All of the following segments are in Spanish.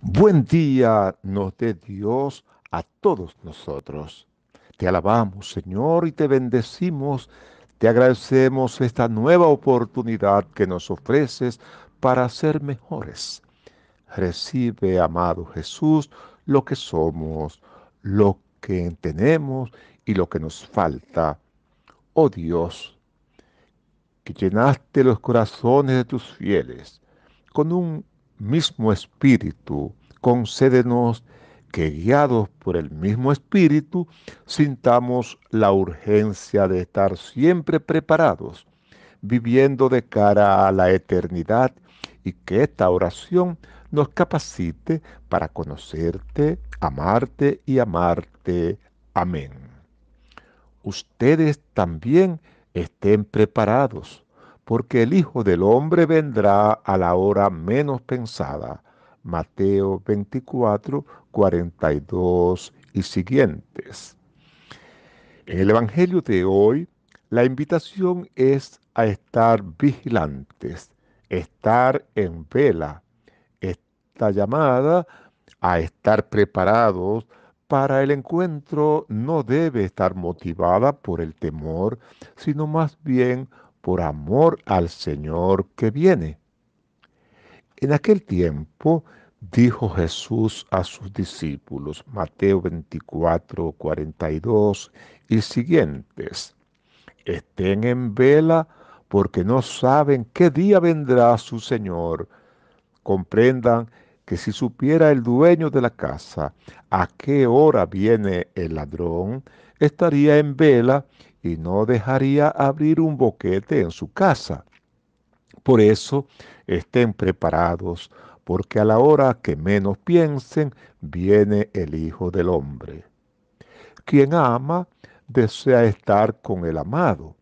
Buen día nos dé Dios a todos nosotros. Te alabamos, Señor, y te bendecimos. Te agradecemos esta nueva oportunidad que nos ofreces para ser mejores. Recibe, amado Jesús, lo que somos, lo que tenemos y lo que nos falta. Oh Dios, que llenaste los corazones de tus fieles con un mismo Espíritu, concédenos que guiados por el mismo Espíritu sintamos la urgencia de estar siempre preparados, viviendo de cara a la eternidad y que esta oración nos capacite para conocerte, amarte y amarte. Amén. Ustedes también estén preparados porque el Hijo del Hombre vendrá a la hora menos pensada. Mateo 24, 42 y siguientes. En el Evangelio de hoy, la invitación es a estar vigilantes, estar en vela. Esta llamada a estar preparados para el encuentro no debe estar motivada por el temor, sino más bien por amor al Señor que viene. En aquel tiempo dijo Jesús a sus discípulos, Mateo 24, 42 y siguientes, estén en vela porque no saben qué día vendrá su Señor. Comprendan que si supiera el dueño de la casa a qué hora viene el ladrón, estaría en vela y no dejaría abrir un boquete en su casa. Por eso, estén preparados, porque a la hora que menos piensen, viene el Hijo del Hombre. Quien ama, desea estar con el amado,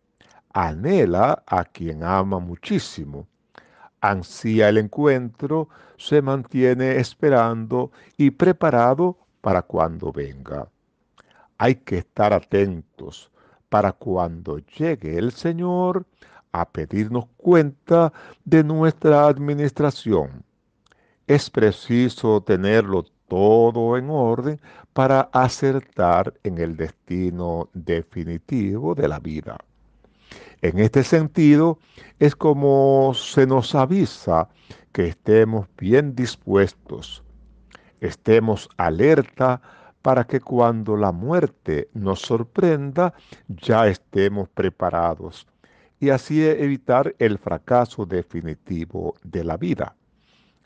anhela a quien ama muchísimo ansía el encuentro, se mantiene esperando y preparado para cuando venga. Hay que estar atentos para cuando llegue el Señor a pedirnos cuenta de nuestra administración. Es preciso tenerlo todo en orden para acertar en el destino definitivo de la vida. En este sentido, es como se nos avisa que estemos bien dispuestos, estemos alerta para que cuando la muerte nos sorprenda ya estemos preparados y así evitar el fracaso definitivo de la vida.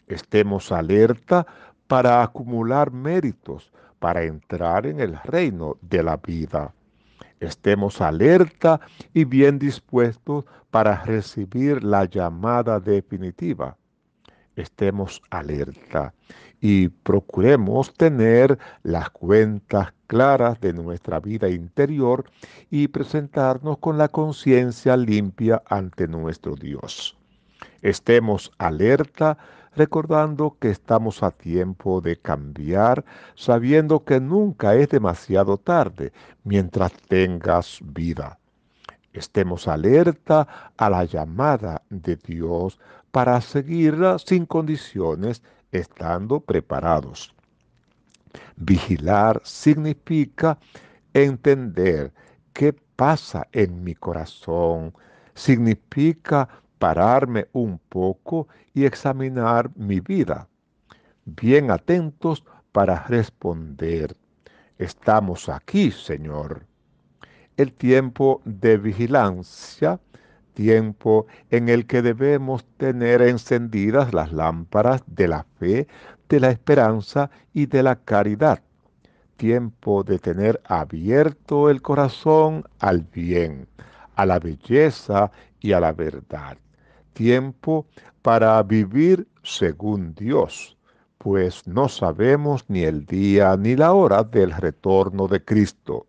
Estemos alerta para acumular méritos, para entrar en el reino de la vida. Estemos alerta y bien dispuestos para recibir la llamada definitiva. Estemos alerta y procuremos tener las cuentas claras de nuestra vida interior y presentarnos con la conciencia limpia ante nuestro Dios. Estemos alerta recordando que estamos a tiempo de cambiar, sabiendo que nunca es demasiado tarde mientras tengas vida. Estemos alerta a la llamada de Dios para seguirla sin condiciones, estando preparados. Vigilar significa entender qué pasa en mi corazón, significa pararme un poco y examinar mi vida. Bien atentos para responder. Estamos aquí, Señor. El tiempo de vigilancia, tiempo en el que debemos tener encendidas las lámparas de la fe, de la esperanza y de la caridad. Tiempo de tener abierto el corazón al bien, a la belleza y a la verdad tiempo para vivir según Dios, pues no sabemos ni el día ni la hora del retorno de Cristo.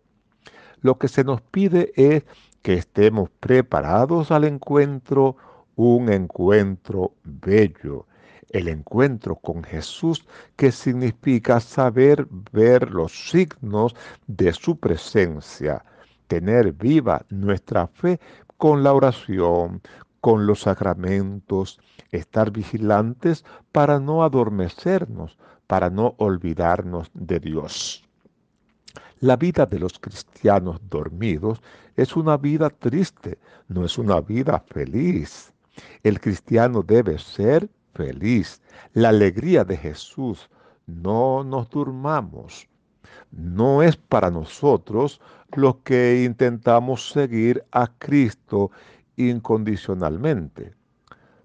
Lo que se nos pide es que estemos preparados al encuentro, un encuentro bello, el encuentro con Jesús, que significa saber ver los signos de su presencia, tener viva nuestra fe con la oración, con los sacramentos, estar vigilantes para no adormecernos, para no olvidarnos de Dios. La vida de los cristianos dormidos es una vida triste, no es una vida feliz. El cristiano debe ser feliz. La alegría de Jesús, no nos durmamos. No es para nosotros los que intentamos seguir a Cristo incondicionalmente.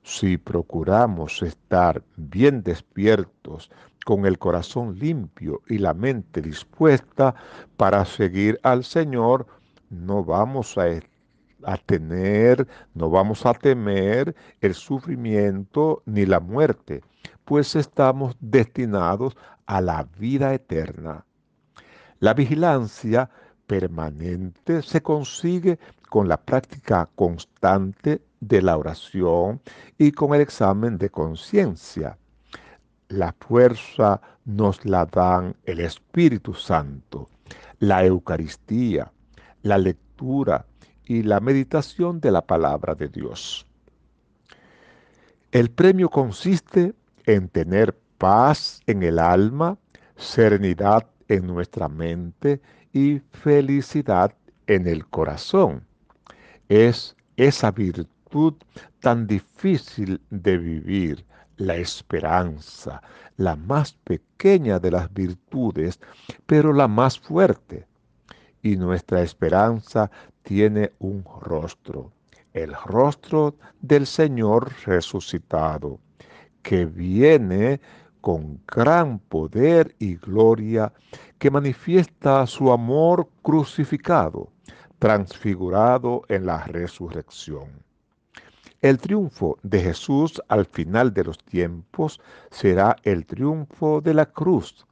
Si procuramos estar bien despiertos, con el corazón limpio y la mente dispuesta para seguir al Señor, no vamos a, tener, no vamos a temer el sufrimiento ni la muerte, pues estamos destinados a la vida eterna. La vigilancia permanente se consigue con la práctica constante de la oración y con el examen de conciencia. La fuerza nos la dan el Espíritu Santo, la Eucaristía, la lectura y la meditación de la palabra de Dios. El premio consiste en tener paz en el alma, serenidad en nuestra mente y felicidad en el corazón es esa virtud tan difícil de vivir, la esperanza, la más pequeña de las virtudes, pero la más fuerte. Y nuestra esperanza tiene un rostro, el rostro del Señor resucitado, que viene con gran poder y gloria, que manifiesta su amor crucificado transfigurado en la resurrección. El triunfo de Jesús al final de los tiempos será el triunfo de la cruz,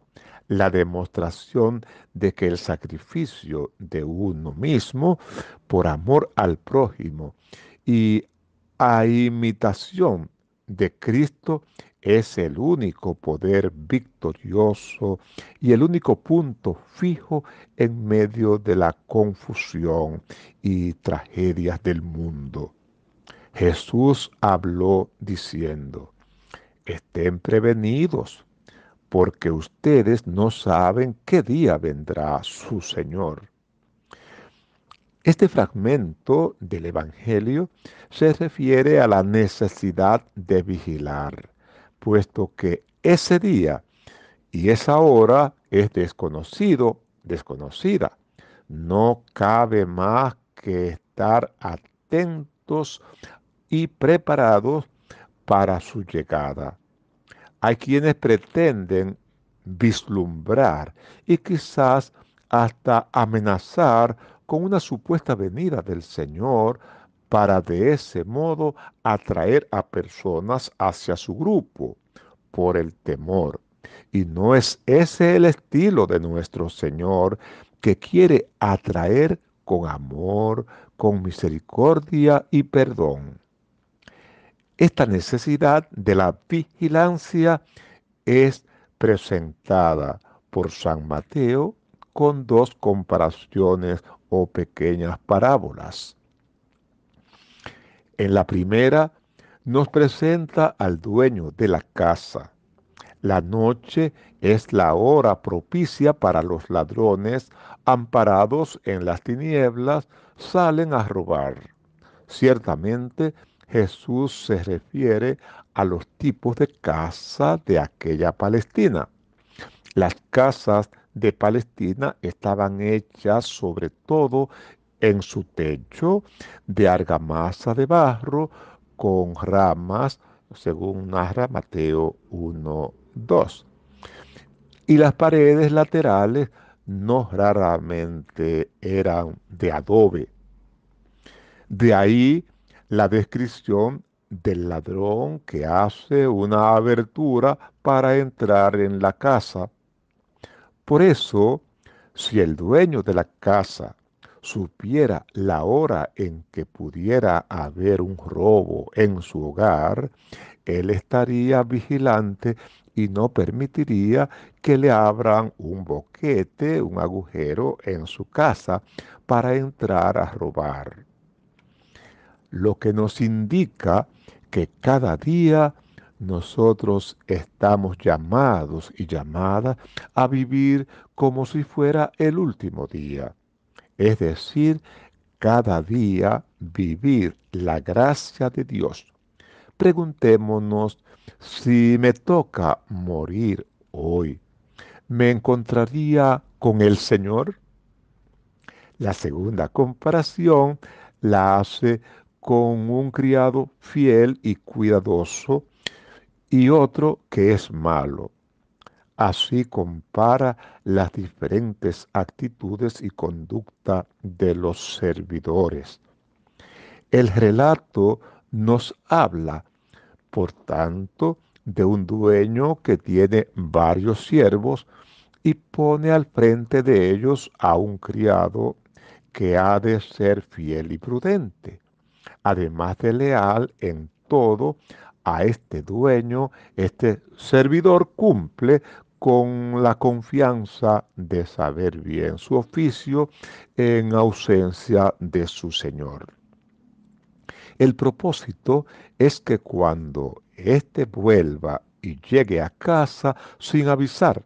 la demostración de que el sacrificio de uno mismo por amor al prójimo y a imitación de Cristo es el único poder victorioso y el único punto fijo en medio de la confusión y tragedias del mundo. Jesús habló diciendo, estén prevenidos, porque ustedes no saben qué día vendrá su Señor. Este fragmento del Evangelio se refiere a la necesidad de vigilar, puesto que ese día y esa hora es desconocido, desconocida. No cabe más que estar atentos y preparados para su llegada. Hay quienes pretenden vislumbrar y quizás hasta amenazar con una supuesta venida del Señor para de ese modo atraer a personas hacia su grupo por el temor. Y no es ese el estilo de nuestro Señor que quiere atraer con amor, con misericordia y perdón. Esta necesidad de la vigilancia es presentada por San Mateo con dos comparaciones pequeñas parábolas. En la primera nos presenta al dueño de la casa. La noche es la hora propicia para los ladrones, amparados en las tinieblas, salen a robar. Ciertamente Jesús se refiere a los tipos de casa de aquella Palestina. Las casas de Palestina estaban hechas sobre todo en su techo de argamasa de barro con ramas, según narra Mateo 1, 2. Y las paredes laterales no raramente eran de adobe. De ahí la descripción del ladrón que hace una abertura para entrar en la casa por eso, si el dueño de la casa supiera la hora en que pudiera haber un robo en su hogar, él estaría vigilante y no permitiría que le abran un boquete, un agujero en su casa para entrar a robar. Lo que nos indica que cada día nosotros estamos llamados y llamadas a vivir como si fuera el último día. Es decir, cada día vivir la gracia de Dios. Preguntémonos si me toca morir hoy. ¿Me encontraría con el Señor? La segunda comparación la hace con un criado fiel y cuidadoso y otro que es malo. Así compara las diferentes actitudes y conducta de los servidores. El relato nos habla, por tanto, de un dueño que tiene varios siervos y pone al frente de ellos a un criado que ha de ser fiel y prudente, además de leal en todo a este dueño, este servidor cumple con la confianza de saber bien su oficio en ausencia de su Señor. El propósito es que cuando éste vuelva y llegue a casa sin avisar,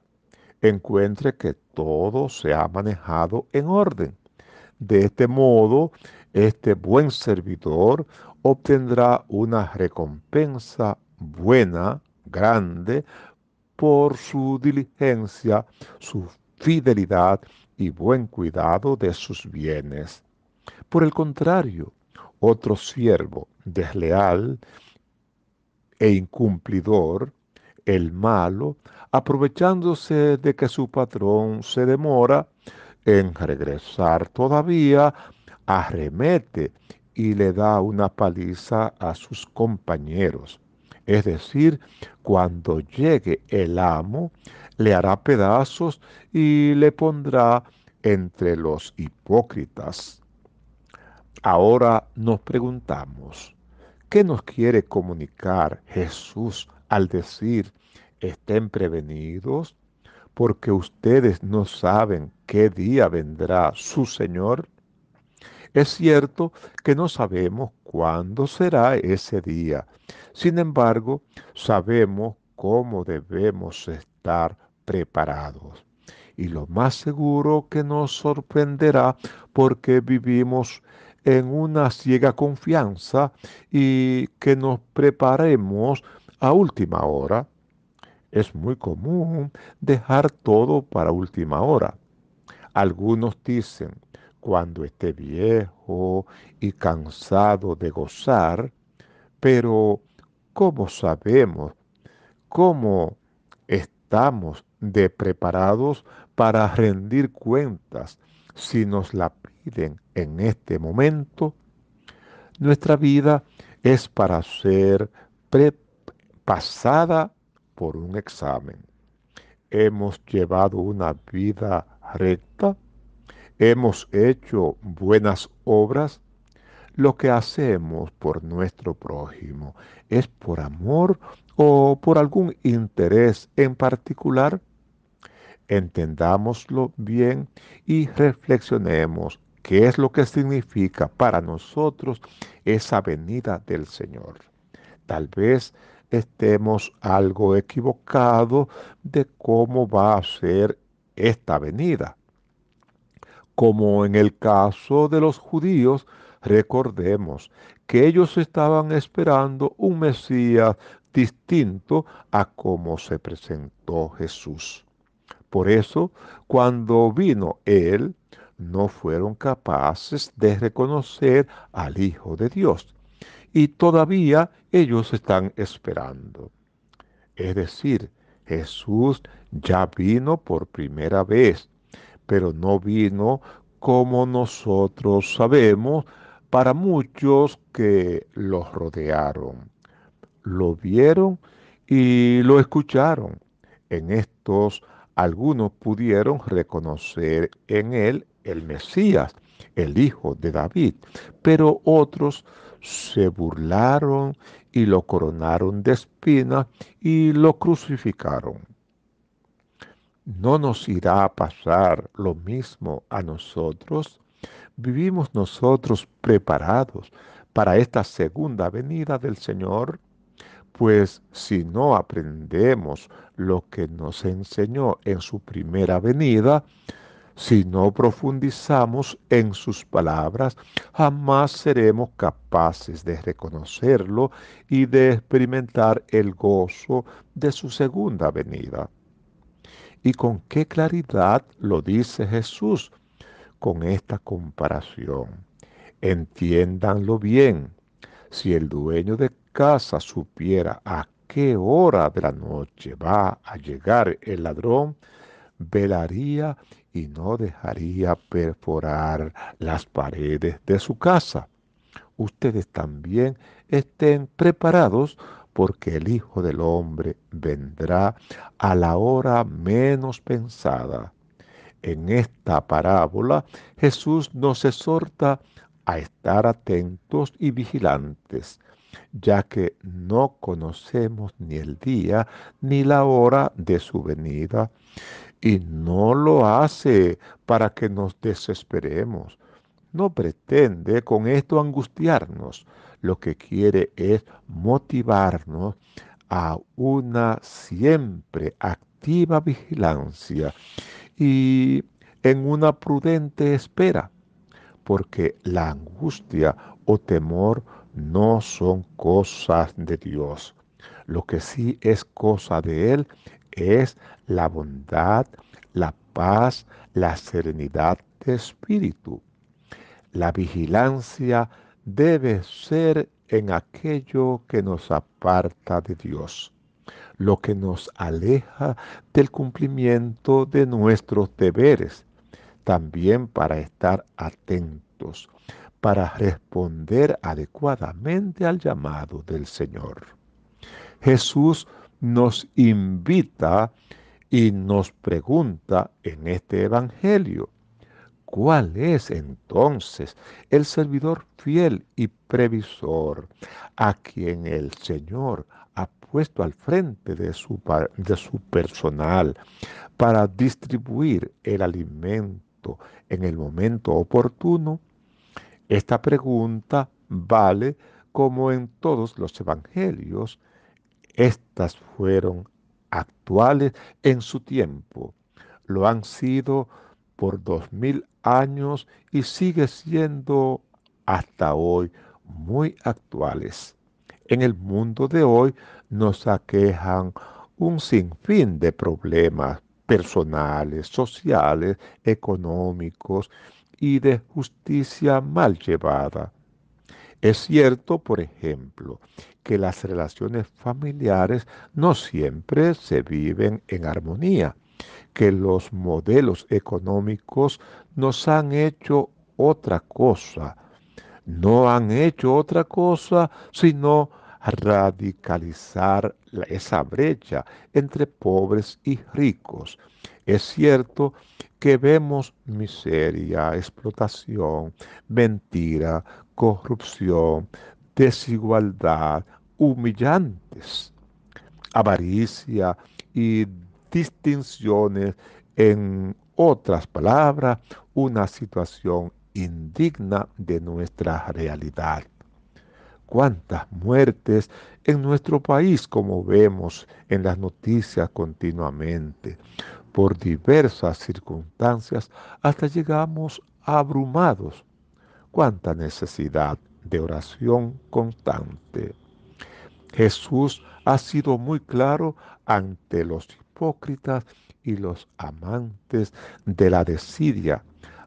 encuentre que todo se ha manejado en orden. De este modo, este buen servidor obtendrá una recompensa buena, grande, por su diligencia, su fidelidad y buen cuidado de sus bienes. Por el contrario, otro siervo desleal e incumplidor, el malo, aprovechándose de que su patrón se demora en regresar todavía, arremete y le da una paliza a sus compañeros. Es decir, cuando llegue el amo, le hará pedazos y le pondrá entre los hipócritas. Ahora nos preguntamos, ¿qué nos quiere comunicar Jesús al decir, estén prevenidos, porque ustedes no saben qué día vendrá su Señor? Es cierto que no sabemos cuándo será ese día. Sin embargo, sabemos cómo debemos estar preparados. Y lo más seguro que nos sorprenderá porque vivimos en una ciega confianza y que nos preparemos a última hora. Es muy común dejar todo para última hora. Algunos dicen, cuando esté viejo y cansado de gozar, pero ¿cómo sabemos cómo estamos de preparados para rendir cuentas si nos la piden en este momento? Nuestra vida es para ser pasada por un examen. Hemos llevado una vida recta hemos hecho buenas obras, lo que hacemos por nuestro prójimo es por amor o por algún interés en particular. Entendámoslo bien y reflexionemos qué es lo que significa para nosotros esa venida del Señor. Tal vez estemos algo equivocados de cómo va a ser esta venida como en el caso de los judíos, recordemos que ellos estaban esperando un Mesías distinto a como se presentó Jesús. Por eso, cuando vino Él, no fueron capaces de reconocer al Hijo de Dios. Y todavía ellos están esperando. Es decir, Jesús ya vino por primera vez pero no vino como nosotros sabemos para muchos que los rodearon. Lo vieron y lo escucharon. En estos algunos pudieron reconocer en él el Mesías, el hijo de David, pero otros se burlaron y lo coronaron de espinas y lo crucificaron. ¿no nos irá a pasar lo mismo a nosotros? ¿Vivimos nosotros preparados para esta segunda venida del Señor? Pues si no aprendemos lo que nos enseñó en su primera venida, si no profundizamos en sus palabras, jamás seremos capaces de reconocerlo y de experimentar el gozo de su segunda venida. Y con qué claridad lo dice Jesús con esta comparación. Entiéndanlo bien. Si el dueño de casa supiera a qué hora de la noche va a llegar el ladrón, velaría y no dejaría perforar las paredes de su casa. Ustedes también estén preparados porque el Hijo del Hombre vendrá a la hora menos pensada. En esta parábola Jesús nos exhorta a estar atentos y vigilantes, ya que no conocemos ni el día ni la hora de su venida, y no lo hace para que nos desesperemos. No pretende con esto angustiarnos, lo que quiere es motivarnos a una siempre activa vigilancia y en una prudente espera, porque la angustia o temor no son cosas de Dios. Lo que sí es cosa de Él es la bondad, la paz, la serenidad de espíritu. La vigilancia debe ser en aquello que nos aparta de Dios, lo que nos aleja del cumplimiento de nuestros deberes, también para estar atentos, para responder adecuadamente al llamado del Señor. Jesús nos invita y nos pregunta en este Evangelio, ¿Cuál es entonces el servidor fiel y previsor a quien el Señor ha puesto al frente de su, de su personal para distribuir el alimento en el momento oportuno? Esta pregunta vale como en todos los evangelios. Estas fueron actuales en su tiempo. Lo han sido por dos mil años y sigue siendo hasta hoy muy actuales. En el mundo de hoy nos aquejan un sinfín de problemas personales, sociales, económicos y de justicia mal llevada. Es cierto, por ejemplo, que las relaciones familiares no siempre se viven en armonía que los modelos económicos nos han hecho otra cosa. No han hecho otra cosa sino radicalizar esa brecha entre pobres y ricos. Es cierto que vemos miseria, explotación, mentira, corrupción, desigualdad, humillantes, avaricia y distinciones, en otras palabras, una situación indigna de nuestra realidad. Cuántas muertes en nuestro país, como vemos en las noticias continuamente, por diversas circunstancias, hasta llegamos abrumados. Cuánta necesidad de oración constante. Jesús ha sido muy claro ante los y los amantes de la desidia.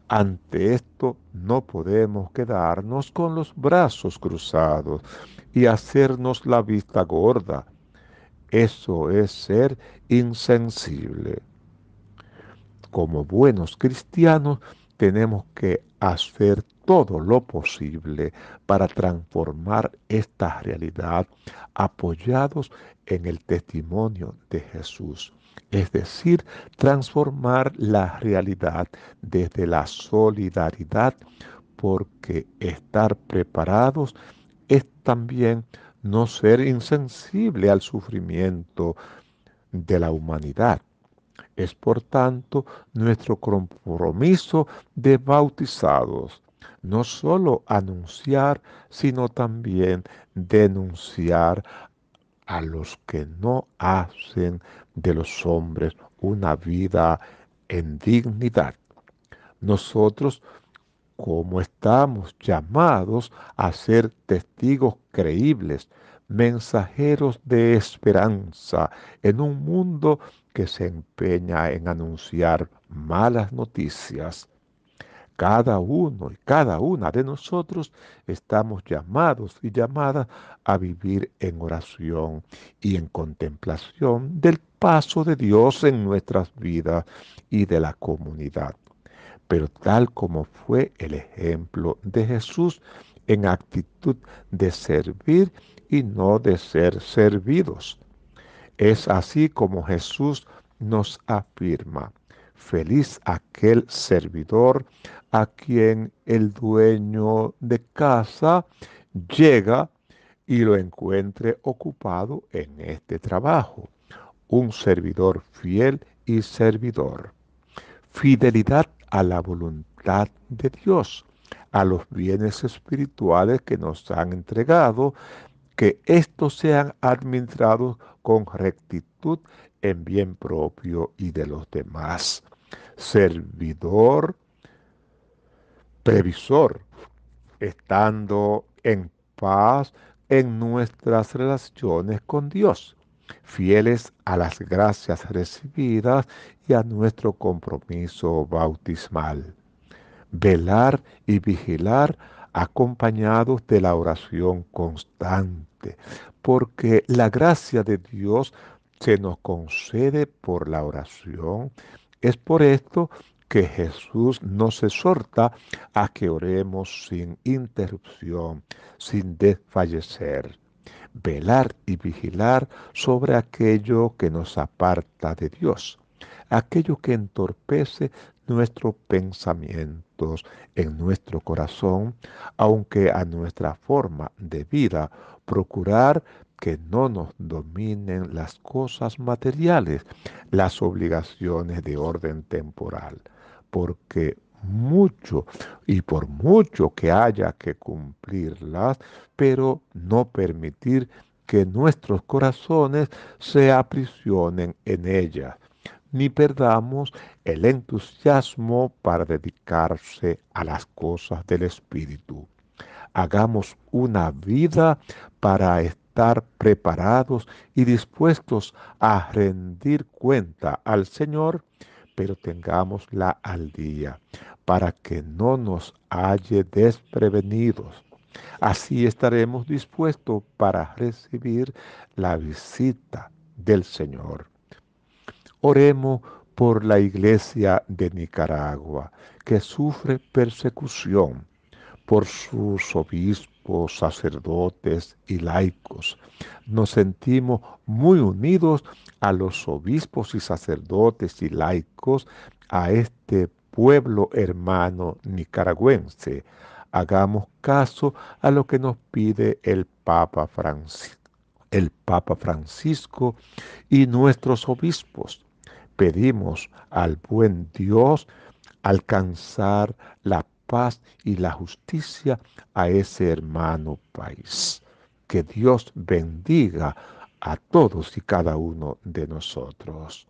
Ante esto no podemos quedarnos con los brazos cruzados y hacernos la vista gorda. Eso es ser insensible. Como buenos cristianos tenemos que hacer todo lo posible para transformar esta realidad apoyados en el testimonio de Jesús es decir, transformar la realidad desde la solidaridad, porque estar preparados es también no ser insensible al sufrimiento de la humanidad. Es por tanto nuestro compromiso de bautizados, no solo anunciar, sino también denunciar a los que no hacen de los hombres, una vida en dignidad. Nosotros, como estamos llamados a ser testigos creíbles, mensajeros de esperanza en un mundo que se empeña en anunciar malas noticias, cada uno y cada una de nosotros estamos llamados y llamadas a vivir en oración y en contemplación del paso de Dios en nuestras vidas y de la comunidad. Pero tal como fue el ejemplo de Jesús en actitud de servir y no de ser servidos. Es así como Jesús nos afirma Feliz aquel servidor a quien el dueño de casa llega y lo encuentre ocupado en este trabajo. Un servidor fiel y servidor. Fidelidad a la voluntad de Dios, a los bienes espirituales que nos han entregado, que estos sean administrados con rectitud en bien propio y de los demás servidor, previsor, estando en paz en nuestras relaciones con Dios, fieles a las gracias recibidas y a nuestro compromiso bautismal. Velar y vigilar acompañados de la oración constante, porque la gracia de Dios se nos concede por la oración es por esto que Jesús nos exhorta a que oremos sin interrupción, sin desfallecer, velar y vigilar sobre aquello que nos aparta de Dios, aquello que entorpece nuestros pensamientos en nuestro corazón, aunque a nuestra forma de vida procurar que no nos dominen las cosas materiales, las obligaciones de orden temporal, porque mucho y por mucho que haya que cumplirlas, pero no permitir que nuestros corazones se aprisionen en ellas, ni perdamos el entusiasmo para dedicarse a las cosas del Espíritu. Hagamos una vida para estar estar preparados y dispuestos a rendir cuenta al Señor, pero tengámosla al día para que no nos halle desprevenidos. Así estaremos dispuestos para recibir la visita del Señor. Oremos por la iglesia de Nicaragua, que sufre persecución por sus obispos sacerdotes y laicos. Nos sentimos muy unidos a los obispos y sacerdotes y laicos, a este pueblo hermano nicaragüense. Hagamos caso a lo que nos pide el Papa Francisco el Papa Francisco y nuestros obispos. Pedimos al buen Dios alcanzar la paz y la justicia a ese hermano país. Que Dios bendiga a todos y cada uno de nosotros.